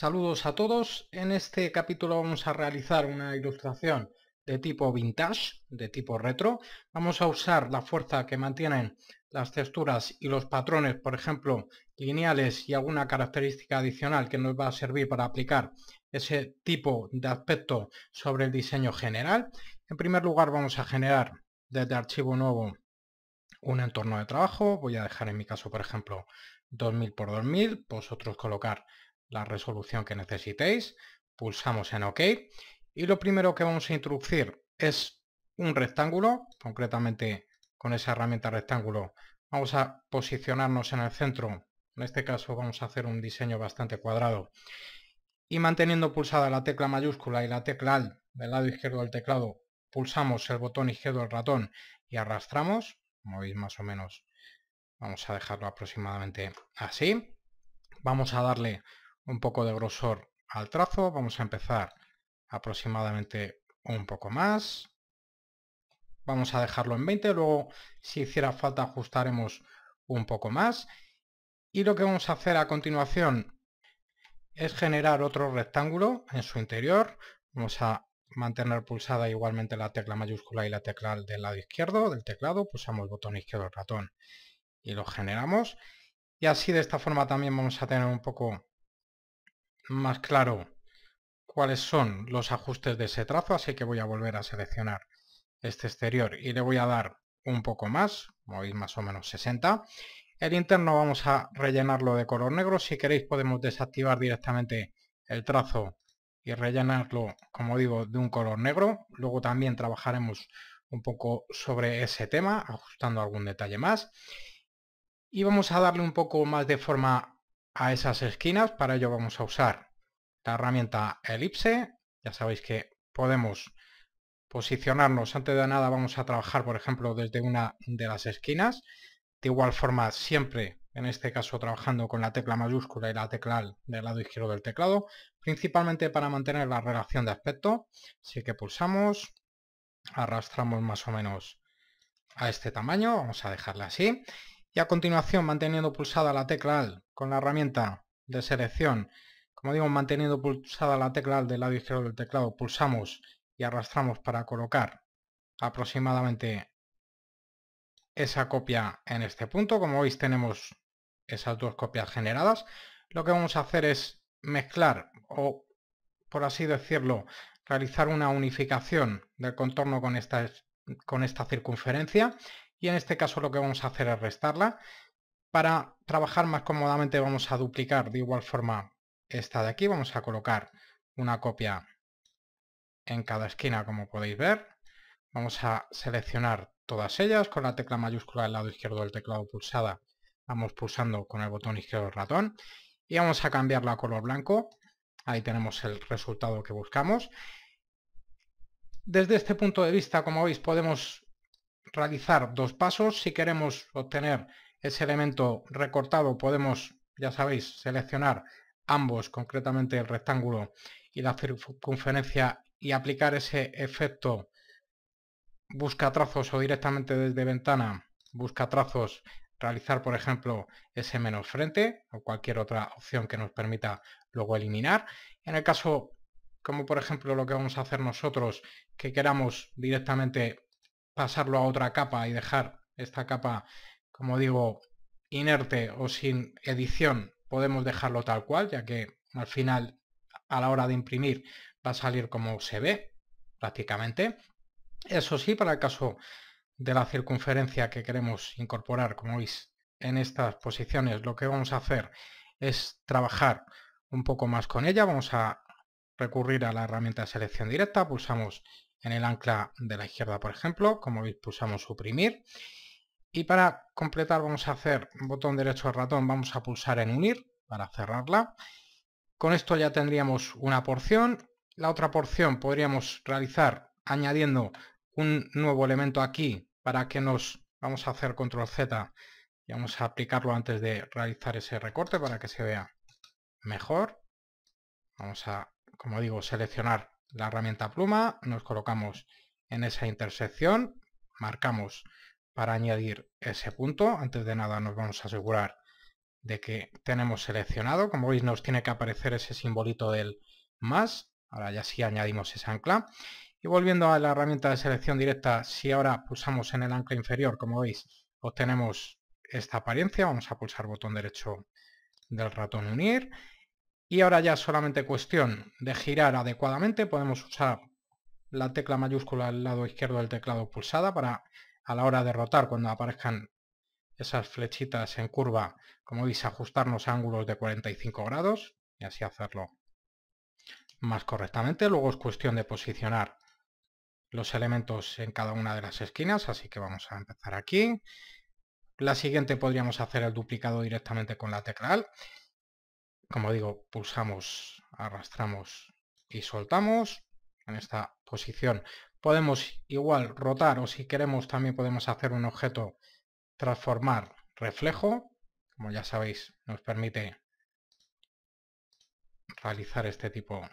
Saludos a todos. En este capítulo vamos a realizar una ilustración de tipo vintage, de tipo retro. Vamos a usar la fuerza que mantienen las texturas y los patrones, por ejemplo, lineales y alguna característica adicional que nos va a servir para aplicar ese tipo de aspecto sobre el diseño general. En primer lugar vamos a generar desde archivo nuevo un entorno de trabajo. Voy a dejar en mi caso, por ejemplo, 2000 por 2000. Vosotros colocar la resolución que necesitéis, pulsamos en OK y lo primero que vamos a introducir es un rectángulo, concretamente con esa herramienta rectángulo vamos a posicionarnos en el centro, en este caso vamos a hacer un diseño bastante cuadrado y manteniendo pulsada la tecla mayúscula y la tecla Alt del lado izquierdo del teclado pulsamos el botón izquierdo del ratón y arrastramos, como veis más o menos vamos a dejarlo aproximadamente así, vamos a darle un poco de grosor al trazo. Vamos a empezar aproximadamente un poco más. Vamos a dejarlo en 20, luego si hiciera falta ajustaremos un poco más. Y lo que vamos a hacer a continuación es generar otro rectángulo en su interior. Vamos a mantener pulsada igualmente la tecla mayúscula y la tecla del lado izquierdo del teclado, pulsamos el botón izquierdo del ratón y lo generamos. Y así de esta forma también vamos a tener un poco más claro cuáles son los ajustes de ese trazo, así que voy a volver a seleccionar este exterior y le voy a dar un poco más, como más o menos 60. El interno vamos a rellenarlo de color negro, si queréis podemos desactivar directamente el trazo y rellenarlo, como digo, de un color negro. Luego también trabajaremos un poco sobre ese tema, ajustando algún detalle más. Y vamos a darle un poco más de forma a esas esquinas. Para ello vamos a usar la herramienta elipse. Ya sabéis que podemos posicionarnos. Antes de nada vamos a trabajar, por ejemplo, desde una de las esquinas. De igual forma, siempre, en este caso, trabajando con la tecla mayúscula y la tecla del lado izquierdo del teclado, principalmente para mantener la relación de aspecto. Así que pulsamos, arrastramos más o menos a este tamaño, vamos a dejarla así y a continuación manteniendo pulsada la tecla ALT con la herramienta de selección, como digo manteniendo pulsada la tecla ALT del lado izquierdo del teclado, pulsamos y arrastramos para colocar aproximadamente esa copia en este punto. Como veis tenemos esas dos copias generadas. Lo que vamos a hacer es mezclar o, por así decirlo, realizar una unificación del contorno con esta, con esta circunferencia y en este caso lo que vamos a hacer es restarla. Para trabajar más cómodamente vamos a duplicar de igual forma esta de aquí, vamos a colocar una copia en cada esquina como podéis ver. Vamos a seleccionar todas ellas con la tecla mayúscula del lado izquierdo del teclado pulsada. Vamos pulsando con el botón izquierdo del ratón y vamos a cambiarla a color blanco. Ahí tenemos el resultado que buscamos. Desde este punto de vista, como veis, podemos realizar dos pasos. Si queremos obtener ese elemento recortado, podemos, ya sabéis, seleccionar ambos, concretamente el rectángulo y la circunferencia, y aplicar ese efecto busca trazos o directamente desde ventana busca trazos realizar por ejemplo ese menos frente o cualquier otra opción que nos permita luego eliminar en el caso como por ejemplo lo que vamos a hacer nosotros que queramos directamente pasarlo a otra capa y dejar esta capa, como digo, inerte o sin edición, podemos dejarlo tal cual, ya que al final, a la hora de imprimir, va a salir como se ve, prácticamente. Eso sí, para el caso de la circunferencia que queremos incorporar, como veis, en estas posiciones, lo que vamos a hacer es trabajar un poco más con ella. Vamos a recurrir a la herramienta de selección directa, pulsamos en el ancla de la izquierda, por ejemplo. Como veis, pulsamos suprimir. Y para completar vamos a hacer botón derecho al ratón, vamos a pulsar en unir para cerrarla. Con esto ya tendríamos una porción. La otra porción podríamos realizar añadiendo un nuevo elemento aquí para que nos... Vamos a hacer control Z y vamos a aplicarlo antes de realizar ese recorte para que se vea mejor. Vamos a, como digo, seleccionar la herramienta pluma, nos colocamos en esa intersección, marcamos para añadir ese punto. Antes de nada nos vamos a asegurar de que tenemos seleccionado. Como veis nos tiene que aparecer ese simbolito del más. Ahora ya sí añadimos ese ancla. Y volviendo a la herramienta de selección directa, si ahora pulsamos en el ancla inferior, como veis, obtenemos esta apariencia. Vamos a pulsar botón derecho del ratón unir y ahora ya solamente cuestión de girar adecuadamente. Podemos usar la tecla mayúscula al lado izquierdo del teclado pulsada para a la hora de rotar cuando aparezcan esas flechitas en curva, como veis, ajustarnos a ángulos de 45 grados y así hacerlo más correctamente. Luego es cuestión de posicionar los elementos en cada una de las esquinas, así que vamos a empezar aquí. La siguiente podríamos hacer el duplicado directamente con la tecla Alt como digo, pulsamos, arrastramos y soltamos en esta posición. Podemos igual rotar o si queremos también podemos hacer un objeto transformar reflejo. Como ya sabéis, nos permite realizar este tipo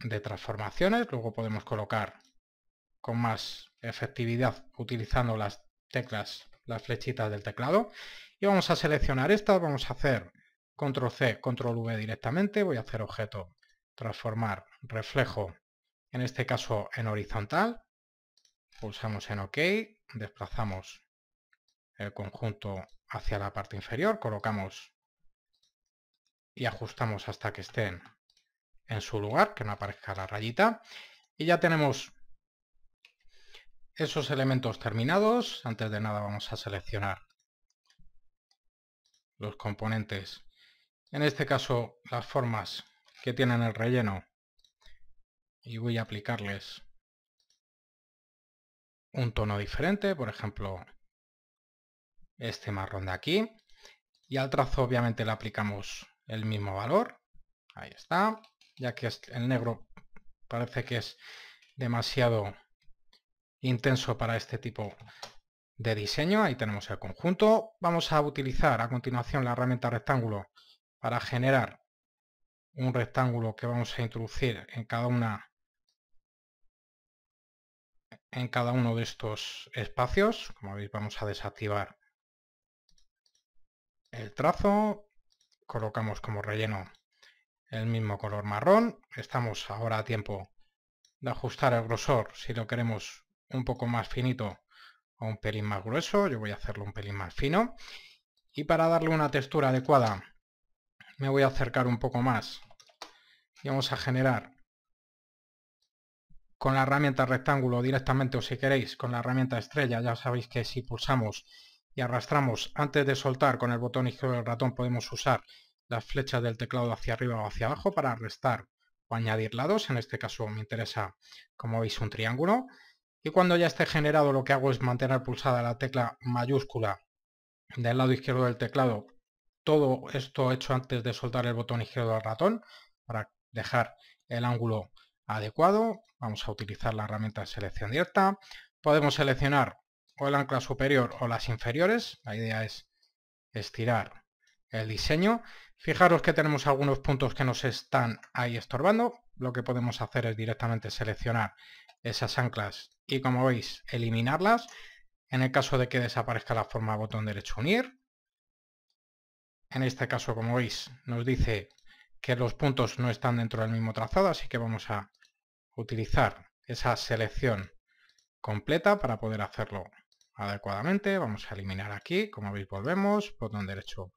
de transformaciones. Luego podemos colocar con más efectividad utilizando las teclas, las flechitas del teclado. Y vamos a seleccionar estas, vamos a hacer Control C, Control V directamente, voy a hacer objeto, transformar reflejo, en este caso en horizontal, pulsamos en OK, desplazamos el conjunto hacia la parte inferior, colocamos y ajustamos hasta que estén en su lugar, que no aparezca la rayita, y ya tenemos esos elementos terminados. Antes de nada vamos a seleccionar los componentes en este caso las formas que tienen el relleno y voy a aplicarles un tono diferente, por ejemplo este marrón de aquí y al trazo obviamente le aplicamos el mismo valor, ahí está, ya que el negro parece que es demasiado intenso para este tipo de diseño, ahí tenemos el conjunto, vamos a utilizar a continuación la herramienta rectángulo para generar un rectángulo que vamos a introducir en cada una en cada uno de estos espacios como veis vamos a desactivar el trazo colocamos como relleno el mismo color marrón estamos ahora a tiempo de ajustar el grosor si lo queremos un poco más finito o un pelín más grueso yo voy a hacerlo un pelín más fino y para darle una textura adecuada me voy a acercar un poco más y vamos a generar con la herramienta rectángulo directamente o si queréis con la herramienta estrella ya sabéis que si pulsamos y arrastramos antes de soltar con el botón izquierdo del ratón podemos usar las flechas del teclado hacia arriba o hacia abajo para restar o añadir lados en este caso me interesa como veis un triángulo y cuando ya esté generado lo que hago es mantener pulsada la tecla mayúscula del lado izquierdo del teclado todo esto hecho antes de soltar el botón izquierdo del ratón para dejar el ángulo adecuado. Vamos a utilizar la herramienta de selección directa. Podemos seleccionar o el ancla superior o las inferiores. La idea es estirar el diseño. Fijaros que tenemos algunos puntos que nos están ahí estorbando. Lo que podemos hacer es directamente seleccionar esas anclas y como veis eliminarlas. En el caso de que desaparezca la forma botón derecho unir, en este caso, como veis, nos dice que los puntos no están dentro del mismo trazado, así que vamos a utilizar esa selección completa para poder hacerlo adecuadamente. Vamos a eliminar aquí, como veis volvemos, botón derecho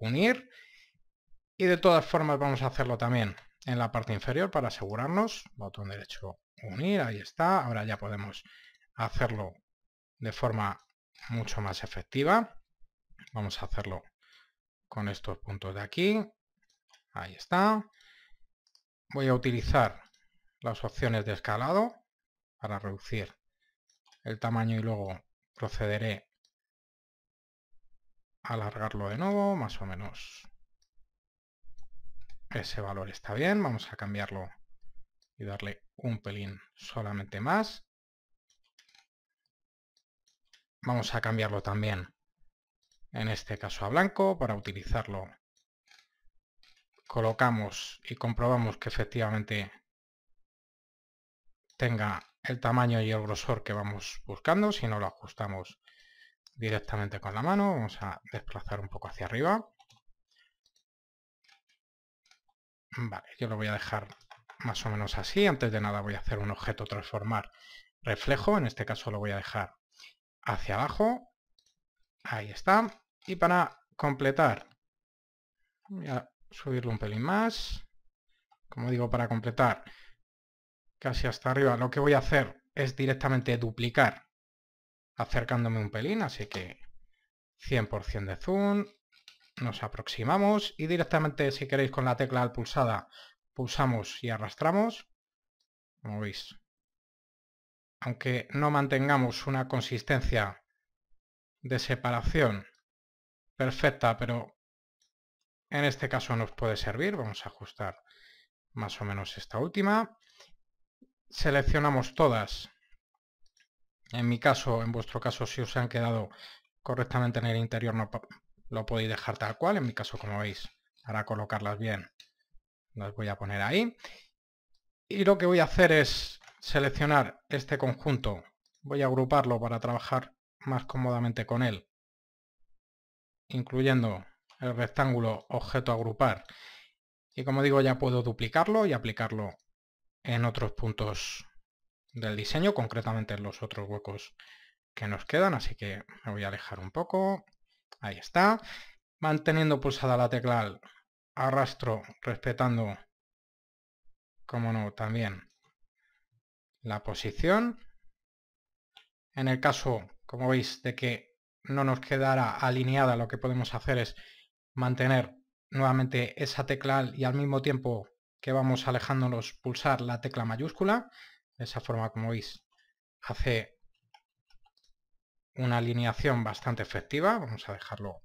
unir. Y de todas formas vamos a hacerlo también en la parte inferior para asegurarnos. Botón derecho unir, ahí está. Ahora ya podemos hacerlo de forma mucho más efectiva. Vamos a hacerlo con estos puntos de aquí. Ahí está. Voy a utilizar las opciones de escalado para reducir el tamaño y luego procederé a alargarlo de nuevo, más o menos. Ese valor está bien, vamos a cambiarlo y darle un pelín solamente más. Vamos a cambiarlo también en este caso a blanco, para utilizarlo colocamos y comprobamos que efectivamente tenga el tamaño y el grosor que vamos buscando, si no lo ajustamos directamente con la mano, vamos a desplazar un poco hacia arriba. Vale, yo lo voy a dejar más o menos así, antes de nada voy a hacer un objeto transformar reflejo, en este caso lo voy a dejar hacia abajo, Ahí está. Y para completar, voy a subirlo un pelín más. Como digo, para completar casi hasta arriba, lo que voy a hacer es directamente duplicar acercándome un pelín, así que 100% de zoom, nos aproximamos y directamente si queréis con la tecla al pulsada pulsamos y arrastramos, como veis. Aunque no mantengamos una consistencia de separación perfecta, pero en este caso nos puede servir. Vamos a ajustar más o menos esta última. Seleccionamos todas. En mi caso, en vuestro caso, si os han quedado correctamente en el interior, no lo podéis dejar tal cual. En mi caso, como veis, para colocarlas bien, las voy a poner ahí. Y lo que voy a hacer es seleccionar este conjunto. Voy a agruparlo para trabajar más cómodamente con él, incluyendo el rectángulo objeto agrupar. Y como digo, ya puedo duplicarlo y aplicarlo en otros puntos del diseño, concretamente en los otros huecos que nos quedan, así que me voy a alejar un poco. Ahí está. Manteniendo pulsada la tecla arrastro, respetando, como no, también la posición. En el caso como veis, de que no nos quedara alineada, lo que podemos hacer es mantener nuevamente esa tecla y al mismo tiempo que vamos alejándonos pulsar la tecla mayúscula. De esa forma, como veis, hace una alineación bastante efectiva. Vamos a dejarlo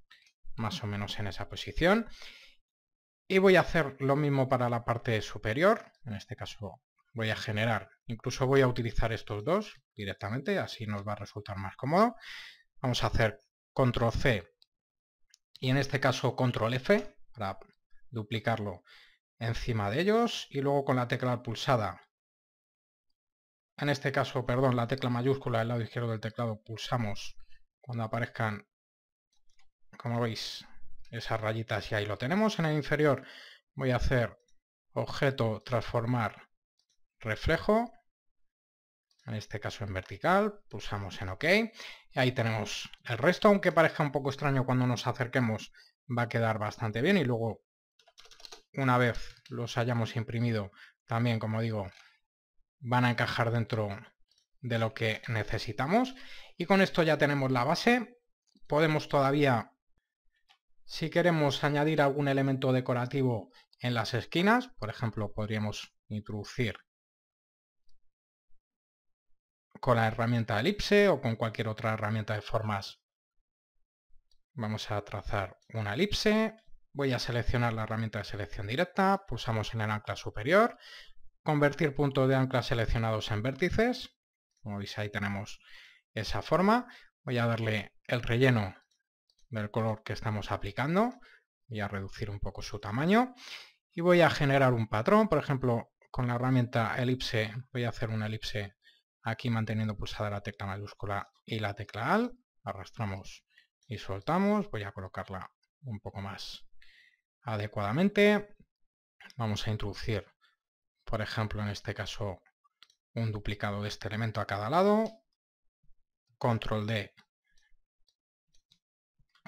más o menos en esa posición. Y voy a hacer lo mismo para la parte superior. En este caso voy a generar, incluso voy a utilizar estos dos directamente, así nos va a resultar más cómodo. Vamos a hacer control C y en este caso control F para duplicarlo encima de ellos y luego con la tecla pulsada, en este caso, perdón, la tecla mayúscula del lado izquierdo del teclado pulsamos cuando aparezcan, como veis, esas rayitas y ahí lo tenemos. En el inferior voy a hacer objeto transformar reflejo, en este caso en vertical, pulsamos en OK, y ahí tenemos el resto, aunque parezca un poco extraño cuando nos acerquemos, va a quedar bastante bien, y luego, una vez los hayamos imprimido, también, como digo, van a encajar dentro de lo que necesitamos, y con esto ya tenemos la base, podemos todavía, si queremos añadir algún elemento decorativo en las esquinas, por ejemplo, podríamos introducir con la herramienta elipse o con cualquier otra herramienta de formas. Vamos a trazar una elipse, voy a seleccionar la herramienta de selección directa, pulsamos en el ancla superior, convertir puntos de ancla seleccionados en vértices, como veis ahí tenemos esa forma, voy a darle el relleno del color que estamos aplicando, voy a reducir un poco su tamaño y voy a generar un patrón, por ejemplo con la herramienta elipse voy a hacer una elipse Aquí manteniendo pulsada la tecla mayúscula y la tecla AL, arrastramos y soltamos. Voy a colocarla un poco más adecuadamente. Vamos a introducir, por ejemplo, en este caso, un duplicado de este elemento a cada lado. Control D.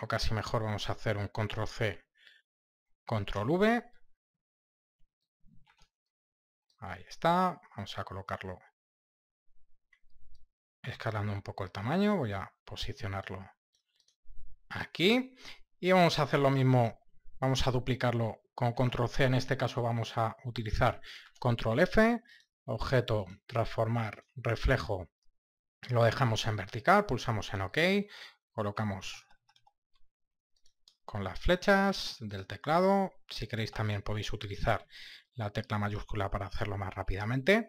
O casi mejor vamos a hacer un control C, control V. Ahí está. Vamos a colocarlo escalando un poco el tamaño, voy a posicionarlo aquí y vamos a hacer lo mismo, vamos a duplicarlo con control C, en este caso vamos a utilizar control F, objeto, transformar, reflejo, lo dejamos en vertical, pulsamos en OK, colocamos con las flechas del teclado, si queréis también podéis utilizar la tecla mayúscula para hacerlo más rápidamente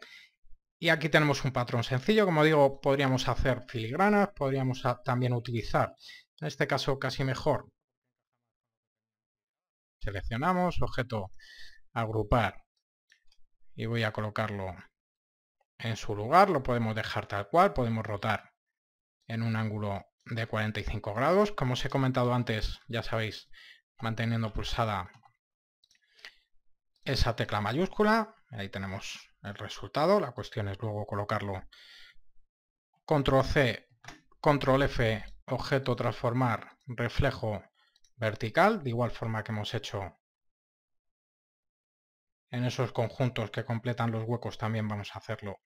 y aquí tenemos un patrón sencillo, como digo, podríamos hacer filigranas, podríamos también utilizar, en este caso casi mejor, seleccionamos, objeto agrupar y voy a colocarlo en su lugar, lo podemos dejar tal cual, podemos rotar en un ángulo de 45 grados, como os he comentado antes, ya sabéis, manteniendo pulsada esa tecla mayúscula, ahí tenemos el resultado. La cuestión es luego colocarlo control C, control F, objeto transformar, reflejo vertical, de igual forma que hemos hecho en esos conjuntos que completan los huecos también vamos a hacerlo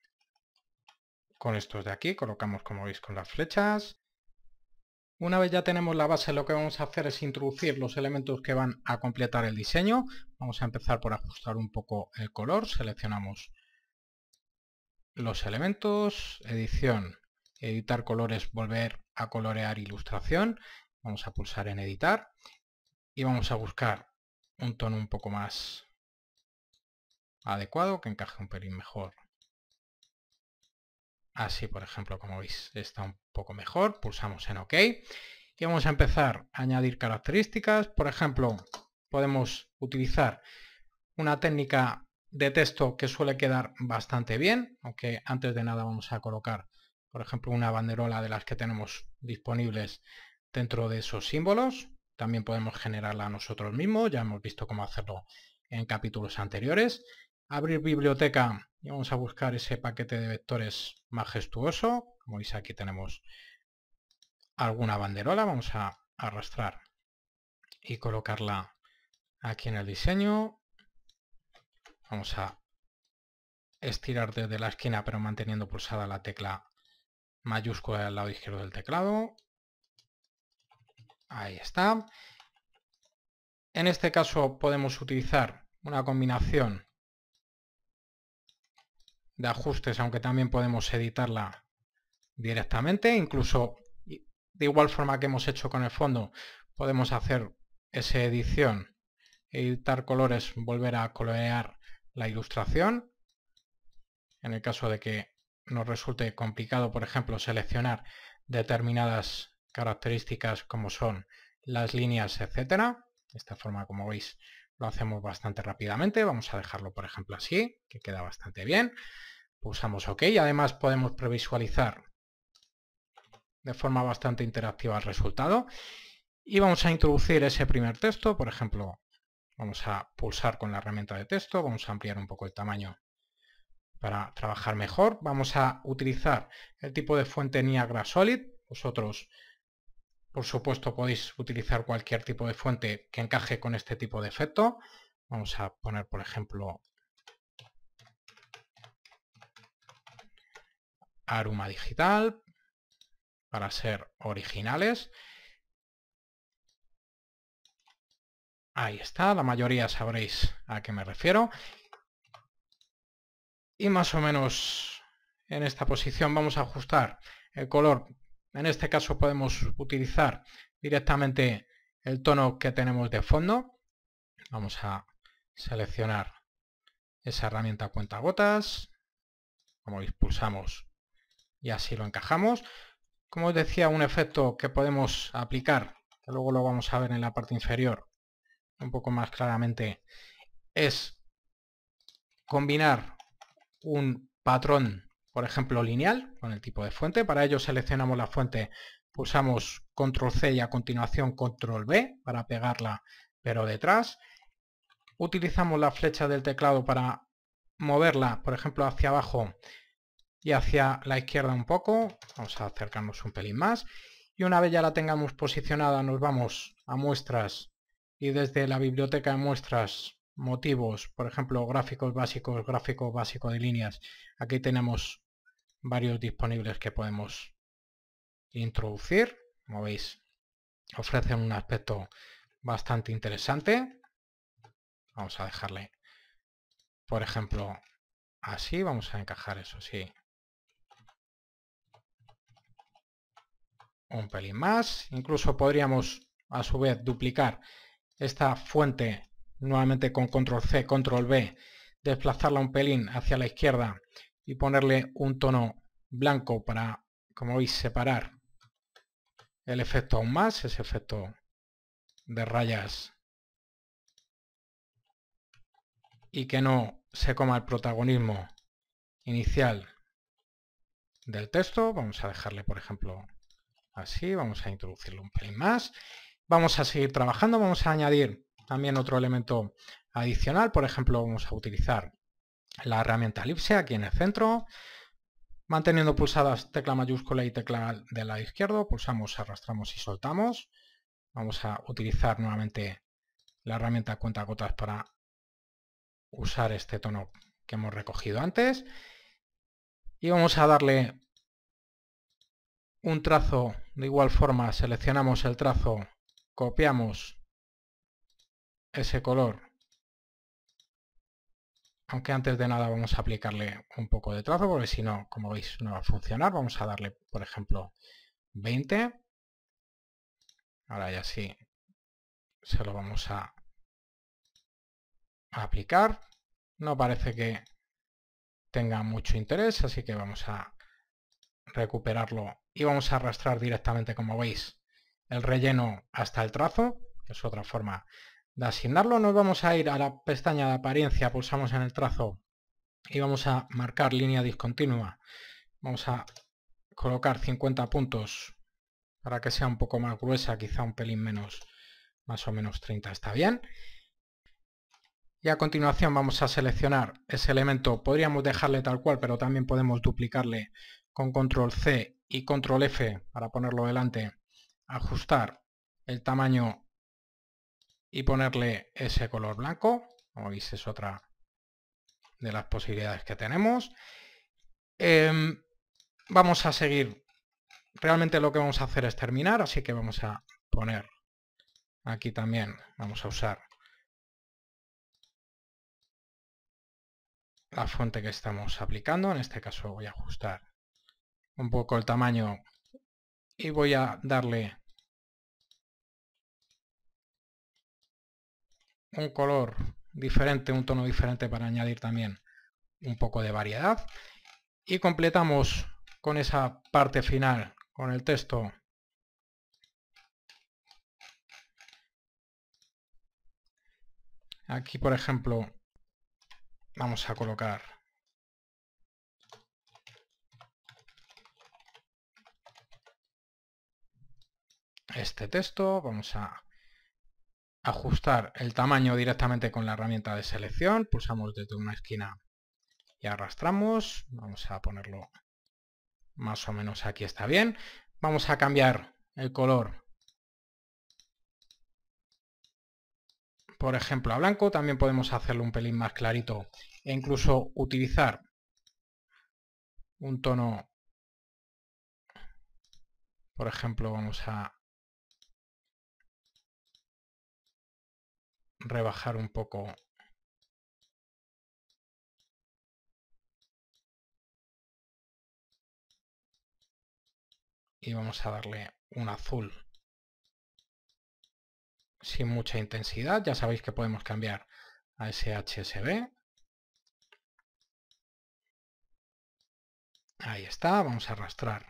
con estos de aquí, colocamos como veis con las flechas. Una vez ya tenemos la base lo que vamos a hacer es introducir los elementos que van a completar el diseño. Vamos a empezar por ajustar un poco el color, seleccionamos los elementos, edición, editar colores, volver a colorear ilustración. Vamos a pulsar en editar y vamos a buscar un tono un poco más adecuado, que encaje un pelín mejor. Así, por ejemplo, como veis, está un poco mejor. Pulsamos en OK. Y vamos a empezar a añadir características. Por ejemplo, podemos utilizar una técnica de texto que suele quedar bastante bien, aunque antes de nada vamos a colocar, por ejemplo, una banderola de las que tenemos disponibles dentro de esos símbolos. También podemos generarla nosotros mismos, ya hemos visto cómo hacerlo en capítulos anteriores. Abrir biblioteca y vamos a buscar ese paquete de vectores majestuoso. Como veis aquí tenemos alguna banderola, vamos a arrastrar y colocarla aquí en el diseño Vamos a estirar desde la esquina pero manteniendo pulsada la tecla mayúscula al lado izquierdo del teclado. Ahí está. En este caso podemos utilizar una combinación de ajustes, aunque también podemos editarla directamente. Incluso de igual forma que hemos hecho con el fondo, podemos hacer esa edición, editar colores, volver a colorear la ilustración. En el caso de que nos resulte complicado, por ejemplo, seleccionar determinadas características como son las líneas, etcétera. De esta forma, como veis, lo hacemos bastante rápidamente. Vamos a dejarlo, por ejemplo, así, que queda bastante bien. Pulsamos OK. y Además, podemos previsualizar de forma bastante interactiva el resultado. Y vamos a introducir ese primer texto, por ejemplo, Vamos a pulsar con la herramienta de texto, vamos a ampliar un poco el tamaño para trabajar mejor. Vamos a utilizar el tipo de fuente Niagara Solid. Vosotros, por supuesto, podéis utilizar cualquier tipo de fuente que encaje con este tipo de efecto. Vamos a poner, por ejemplo, Aruma Digital para ser originales. Ahí está, la mayoría sabréis a qué me refiero. Y más o menos en esta posición vamos a ajustar el color. En este caso podemos utilizar directamente el tono que tenemos de fondo. Vamos a seleccionar esa herramienta cuenta gotas. Como pulsamos y así lo encajamos. Como os decía, un efecto que podemos aplicar, que luego lo vamos a ver en la parte inferior, un poco más claramente es combinar un patrón, por ejemplo, lineal con el tipo de fuente. Para ello seleccionamos la fuente, pulsamos control C y a continuación control B para pegarla pero detrás. Utilizamos la flecha del teclado para moverla, por ejemplo, hacia abajo y hacia la izquierda un poco. Vamos a acercarnos un pelín más. Y una vez ya la tengamos posicionada, nos vamos a muestras y desde la biblioteca de muestras motivos, por ejemplo, gráficos básicos, gráfico básico de líneas. Aquí tenemos varios disponibles que podemos introducir. Como veis, ofrecen un aspecto bastante interesante. Vamos a dejarle, por ejemplo, así. Vamos a encajar eso sí. Un pelín más. Incluso podríamos, a su vez, duplicar esta fuente nuevamente con control C, control B, desplazarla un pelín hacia la izquierda y ponerle un tono blanco para, como veis, separar el efecto aún más, ese efecto de rayas y que no se coma el protagonismo inicial del texto. Vamos a dejarle, por ejemplo, así, vamos a introducirlo un pelín más Vamos a seguir trabajando, vamos a añadir también otro elemento adicional, por ejemplo, vamos a utilizar la herramienta elipse aquí en el centro, manteniendo pulsadas tecla mayúscula y tecla del lado izquierdo, pulsamos, arrastramos y soltamos. Vamos a utilizar nuevamente la herramienta cuenta gotas para usar este tono que hemos recogido antes. Y vamos a darle un trazo de igual forma, seleccionamos el trazo copiamos ese color aunque antes de nada vamos a aplicarle un poco de trazo porque si no, como veis, no va a funcionar. Vamos a darle, por ejemplo, 20. Ahora ya sí, se lo vamos a, a aplicar. No parece que tenga mucho interés, así que vamos a recuperarlo y vamos a arrastrar directamente, como veis, el relleno hasta el trazo, que es otra forma de asignarlo. Nos vamos a ir a la pestaña de apariencia, pulsamos en el trazo y vamos a marcar línea discontinua. Vamos a colocar 50 puntos para que sea un poco más gruesa, quizá un pelín menos, más o menos 30 está bien. Y a continuación vamos a seleccionar ese elemento, podríamos dejarle tal cual, pero también podemos duplicarle con control C y control F para ponerlo delante ajustar el tamaño y ponerle ese color blanco. Como veis es otra de las posibilidades que tenemos. Em, vamos a seguir. Realmente lo que vamos a hacer es terminar, así que vamos a poner aquí también, vamos a usar la fuente que estamos aplicando. En este caso voy a ajustar un poco el tamaño y voy a darle un color diferente, un tono diferente para añadir también un poco de variedad. Y completamos con esa parte final, con el texto Aquí, por ejemplo, vamos a colocar este texto, vamos a ajustar el tamaño directamente con la herramienta de selección, pulsamos desde una esquina y arrastramos, vamos a ponerlo más o menos aquí está bien, vamos a cambiar el color por ejemplo a blanco, también podemos hacerlo un pelín más clarito e incluso utilizar un tono por ejemplo vamos a rebajar un poco y vamos a darle un azul sin mucha intensidad. Ya sabéis que podemos cambiar a ese HSB. Ahí está, vamos a arrastrar.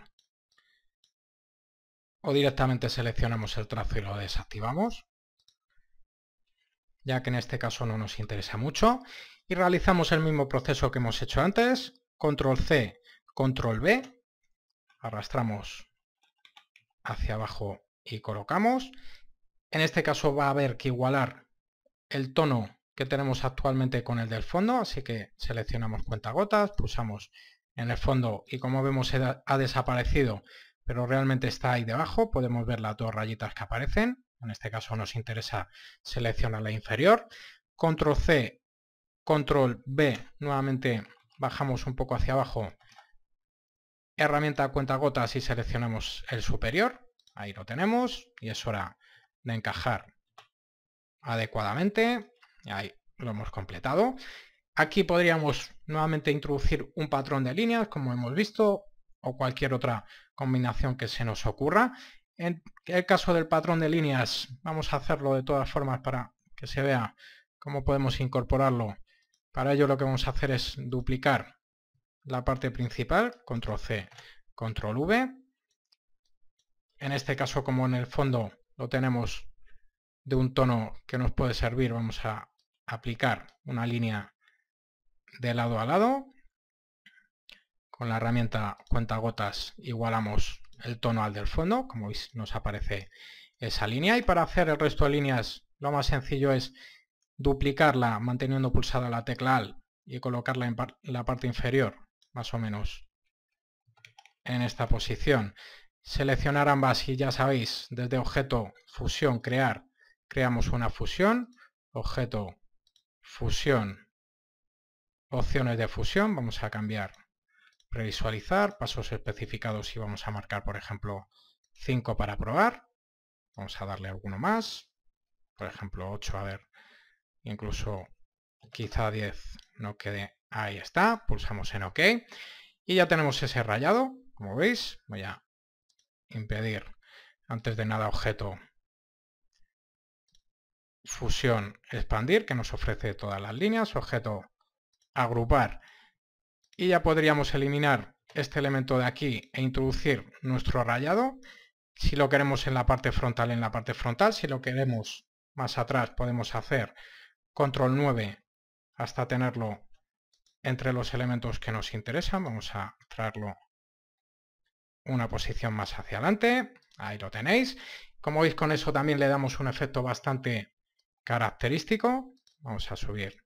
O directamente seleccionamos el trazo y lo desactivamos ya que en este caso no nos interesa mucho, y realizamos el mismo proceso que hemos hecho antes, control C, control B, arrastramos hacia abajo y colocamos. En este caso va a haber que igualar el tono que tenemos actualmente con el del fondo, así que seleccionamos cuenta gotas, pulsamos en el fondo y como vemos ha desaparecido pero realmente está ahí debajo. Podemos ver las dos rayitas que aparecen. En este caso nos interesa seleccionar la inferior. Control C, Control B, nuevamente bajamos un poco hacia abajo. Herramienta cuenta gotas y seleccionamos el superior. Ahí lo tenemos y es hora de encajar adecuadamente. Ahí lo hemos completado. Aquí podríamos nuevamente introducir un patrón de líneas, como hemos visto, o cualquier otra combinación que se nos ocurra. En el caso del patrón de líneas, vamos a hacerlo de todas formas para que se vea cómo podemos incorporarlo. Para ello lo que vamos a hacer es duplicar la parte principal, control C, control V. En este caso, como en el fondo lo tenemos de un tono que nos puede servir, vamos a aplicar una línea de lado a lado. Con la herramienta cuentagotas igualamos el tono al del fondo, como veis nos aparece esa línea. Y para hacer el resto de líneas lo más sencillo es duplicarla manteniendo pulsada la tecla AL y colocarla en la parte inferior, más o menos en esta posición. Seleccionar ambas y ya sabéis, desde objeto, fusión, crear, creamos una fusión, objeto, fusión, opciones de fusión, vamos a cambiar previsualizar, pasos especificados y vamos a marcar, por ejemplo, 5 para probar. Vamos a darle alguno más, por ejemplo, 8, a ver, incluso quizá 10 no quede. Ahí está, pulsamos en OK y ya tenemos ese rayado, como veis. Voy a impedir antes de nada objeto fusión expandir que nos ofrece todas las líneas, objeto agrupar y ya podríamos eliminar este elemento de aquí e introducir nuestro rayado. Si lo queremos en la parte frontal, en la parte frontal. Si lo queremos más atrás, podemos hacer control 9 hasta tenerlo entre los elementos que nos interesan. Vamos a traerlo una posición más hacia adelante. Ahí lo tenéis. Como veis, con eso también le damos un efecto bastante característico. Vamos a subir,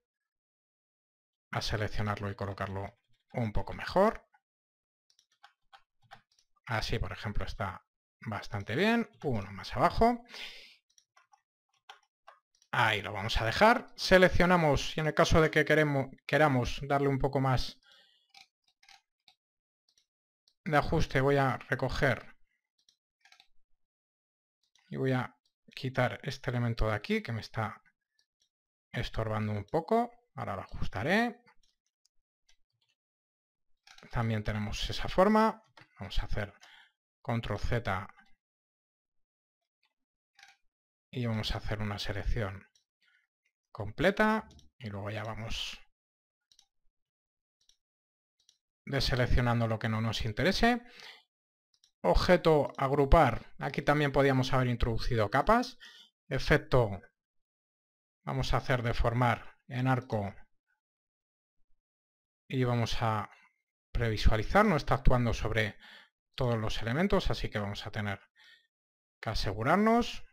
a seleccionarlo y colocarlo un poco mejor. Así, por ejemplo, está bastante bien. Uno más abajo. Ahí lo vamos a dejar. Seleccionamos y en el caso de que queremos, queramos darle un poco más de ajuste voy a recoger y voy a quitar este elemento de aquí que me está estorbando un poco. Ahora lo ajustaré también tenemos esa forma. Vamos a hacer control Z y vamos a hacer una selección completa y luego ya vamos deseleccionando lo que no nos interese. Objeto agrupar. Aquí también podíamos haber introducido capas. Efecto. Vamos a hacer deformar en arco. Y vamos a previsualizar no está actuando sobre todos los elementos, así que vamos a tener que asegurarnos.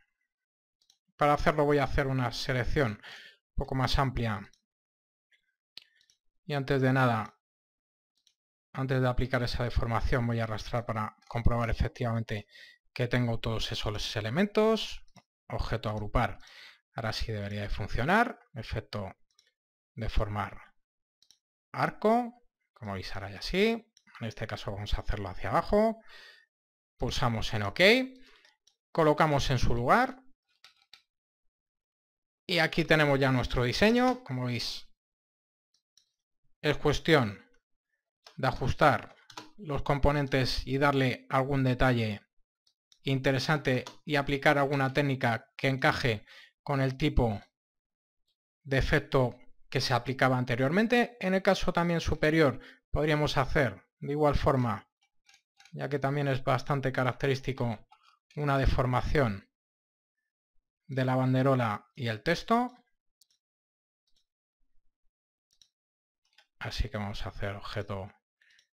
Para hacerlo voy a hacer una selección un poco más amplia. Y antes de nada, antes de aplicar esa deformación, voy a arrastrar para comprobar efectivamente que tengo todos esos elementos. Objeto agrupar. Ahora sí debería de funcionar. Efecto deformar arco como veis ahora ya así. En este caso vamos a hacerlo hacia abajo. Pulsamos en OK. Colocamos en su lugar. Y aquí tenemos ya nuestro diseño. Como veis, es cuestión de ajustar los componentes y darle algún detalle interesante y aplicar alguna técnica que encaje con el tipo de efecto que se aplicaba anteriormente. En el caso también superior podríamos hacer de igual forma, ya que también es bastante característico una deformación de la banderola y el texto. Así que vamos a hacer objeto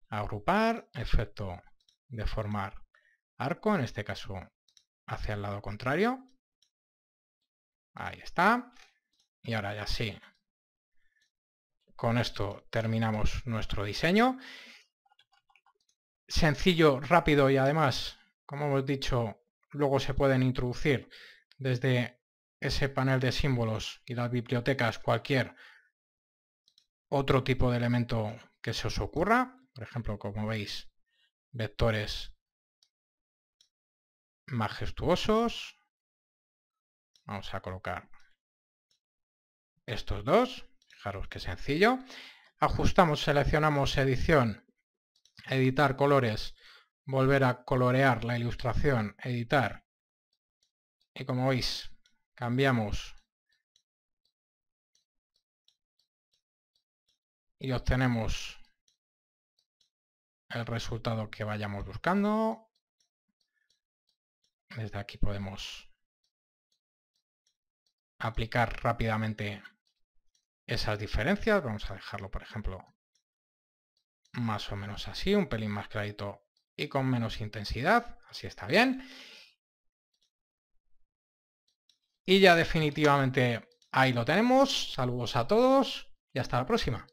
agrupar, efecto deformar arco, en este caso hacia el lado contrario. Ahí está. Y ahora ya sí, con esto terminamos nuestro diseño. Sencillo, rápido y además, como hemos dicho, luego se pueden introducir desde ese panel de símbolos y las bibliotecas cualquier otro tipo de elemento que se os ocurra. Por ejemplo, como veis, vectores majestuosos. Vamos a colocar estos dos. Fijaros que sencillo. Ajustamos, seleccionamos edición, editar colores, volver a colorear la ilustración, editar. Y como veis, cambiamos y obtenemos el resultado que vayamos buscando. Desde aquí podemos aplicar rápidamente esas diferencias. Vamos a dejarlo, por ejemplo, más o menos así, un pelín más clarito y con menos intensidad. Así está bien. Y ya definitivamente ahí lo tenemos. Saludos a todos y hasta la próxima.